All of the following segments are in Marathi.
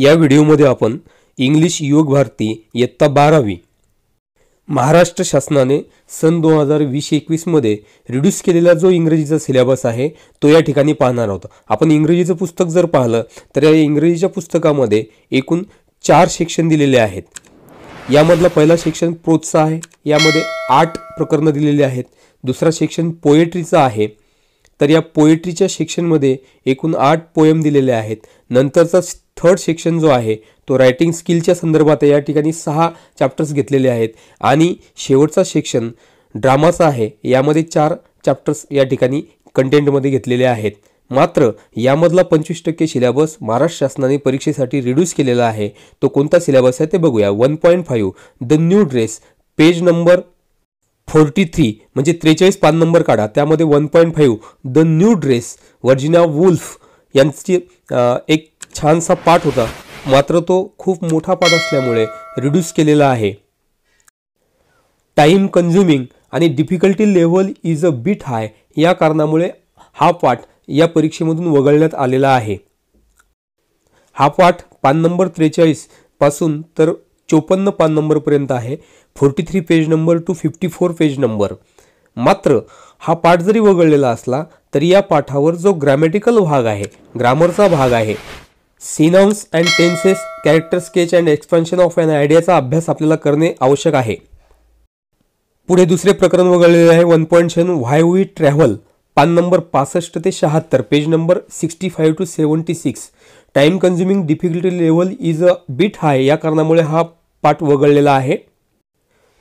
या व्हिडिओमध्ये आपण इंग्लिश युवक भारती इयत्ता बारावी महाराष्ट्र शासनाने सन दोन हजार वीस एकवीसमध्ये रिड्यूस केलेला जो इंग्रजीचा सिलेबस आहे तो या ठिकाणी पाहणार आहोत आपण इंग्रजीचं पुस्तक जर पाहिलं तर या इंग्रजीच्या पुस्तकामध्ये एकूण चार सेक्शन दिलेले आहेत यामधला पहिला सेक्शन प्रोत्साह आहे यामध्ये आठ प्रकरणं दिलेली आहेत दुसरा सेक्शन पोएट्रीचा आहे तर या पोएट्रीच्या सेक्शनमध्ये एकूण आठ पोएम दिलेले आहेत नंतरचा थर्ड सेक्शन जो आहे तो रायटिंग स्किलच्या संदर्भात या ठिकाणी सहा चॅप्टर्स घेतलेले आहेत आणि शेवटचा सेक्शन ड्रामाचा आहे यामध्ये चार चॅप्टर्स या ठिकाणी कंटेंटमध्ये घेतलेले आहेत मात्र यामधला पंचवीस टक्के सिलेबस महाराष्ट्र शासनाने परीक्षेसाठी रिड्यूस केलेला आहे तो कोणता सिलेबस आहे ते बघूया one point five the new dress page number forty three म्हणजे त्रेचाळीस पान नंबर काढा त्यामध्ये one point five the new dress Virginia Woolf यांची एक छानसा पाठ होता मात्र तो खूप मोठा पाठ असल्यामुळे रिड्यूस केलेला आहे टाईम कन्झ्युमिंग आणि difficulty level is a bit high या कारणामुळे हा पाठ या परीक्षेमधून वगळण्यात आलेला आहे हा पाठ पान नंबर पासून तर चोपन्न पान नंबरपर्यंत आहे forty three page number to fifty four page number मात्र हा पाठ जरी वगळलेला असला तरी या पाठावर जो ग्रॅमॅटिकल भाग आहे ग्रामरचा भाग आहे synonyms and tenses character sketch and expansion of an आयडियाचा अभ्यास आपल्याला करणे आवश्यक आहे पुढे दुसरे प्रकरण वगळलेले आहे one point seven why we travel पान नंबर पासष्ट ते शहात्तर page number sixty five to seventy six time consuming difficulty level is a bit high या कारणामुळे हा पाठ वगळलेला आहे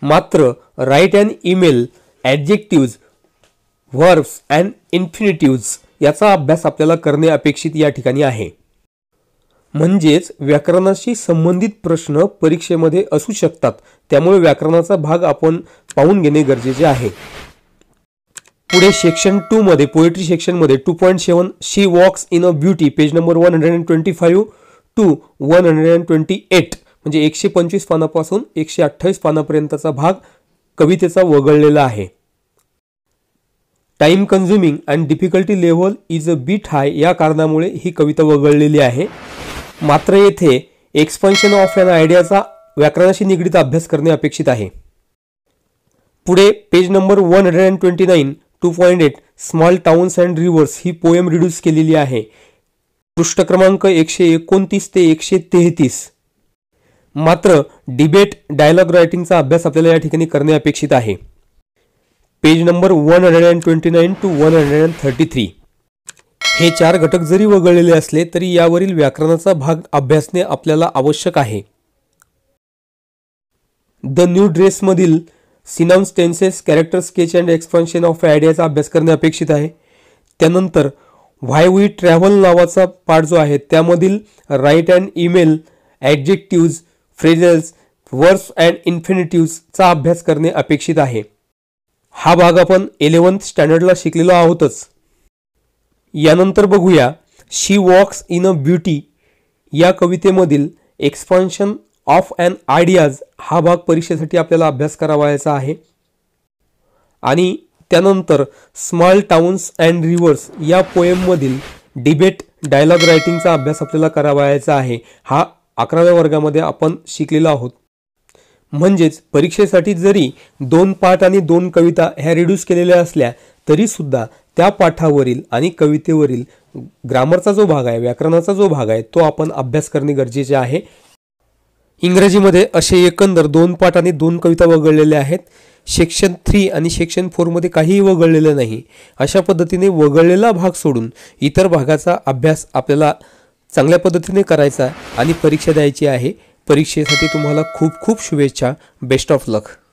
मात्र write and email adjectives verbs and infinitives याचा अभ्यास आपल्याला करणे अपेक्षित या ठिकाणी आहे म्हणजेच व्याकरणाशी संबंधित प्रश्न परीक्षेमध्ये असू शकतात त्यामुळे व्याकरणाचा भाग आपण पाहून घेणे गरजेचे आहे पुढे सेक्शन टूमध्ये पोएट्री सेक्शनमध्ये two point seven she walks in a beauty page number one hundred and twenty five to one hundred and twenty eight म्हणजे एकशे पंचवीस पानापासून एकशे अठ्ठावीस पानापर्यंतचा भाग कवितेचा वगळलेला आहे time consuming and difficulty level is a bit high या कारणामुळे ही कविता वगळलेली आहे मात्र येथे एक्सपन्शन ऑफ अन आयडियाचा व्याकरणाशी निगडीत अभ्यास करणे अपेक्षित आहे पुढे page number one hundred and twenty nine two point eight small towns and rivers ही पोएम रिड्यूस केलेली आहे पृष्ठ क्रमांक एकशे एकोणतीस ते एकशे तेहतीस मात्र डिबेट डायलॉग रायटिंगचा अभ्यास आपल्याला या ठिकाणी करणे अपेक्षित आहे page number one hundred and twenty nine to one hundred and thirty three हे चार घटक जरी वगळलेले असले तरी यावरील व्याकरणाचा भाग अभ्यासणे आपल्याला आवश्यक आहे द न्यू ड्रेसमधील synonyms tenses character sketch and expansion of आयडियाचा अभ्यास करणे अपेक्षित आहे त्यानंतर व्हाय वी ट्रॅव्हल नावाचा पार्ट जो आहे त्यामधील write and email adjectives phrasals verbs and इन्फिनिटिव्हचा अभ्यास करणे अपेक्षित आहे हा भाग आपण इलेवन्थ स्टँडर्डला शिकलेलो आहोतच यानंतर बघूया she walks in a beauty या कवितेमधील एक्सपान्शन ऑफ अँड आयडियाज हा भाग परीक्षेसाठी आपल्याला अभ्यास करावायचा आहे आणि त्यानंतर स्मॉल टाउन्स अँड रिव्हर्स या पोएममधील डिबेट डायलॉग रायटिंगचा अभ्यास आपल्याला करावायचा आहे हा अकराव्या वर्गामध्ये आपण शिकलेलो आहोत म्हणजेच परीक्षेसाठी जरी दोन पाठ आणि दोन कविता ह्या रिड्यूस केलेल्या असल्या तरीसुद्धा त्या पाठावरील आणि कवितेवरील ग्रामरचा जो भाग आहे व्याकरणाचा जो भाग आहे तो आपण अभ्यास करणे गरजेचे आहे इंग्रजीमध्ये असे एकंदर दोन पाठ आणि दोन कविता वगळलेले आहेत सेक्शन थ्री आणि सेक्शन फोरमध्ये काहीही वगळलेलं नाही अशा पद्धतीने वगळलेला भाग सोडून इतर भागाचा अभ्यास आपल्याला चांगल्या पद्धतीने करायचा आणि परीक्षा द्यायची आहे परीक्षेसाठी तुम्हाला खूप खूप शुभेच्छा बेस्ट ऑफ लक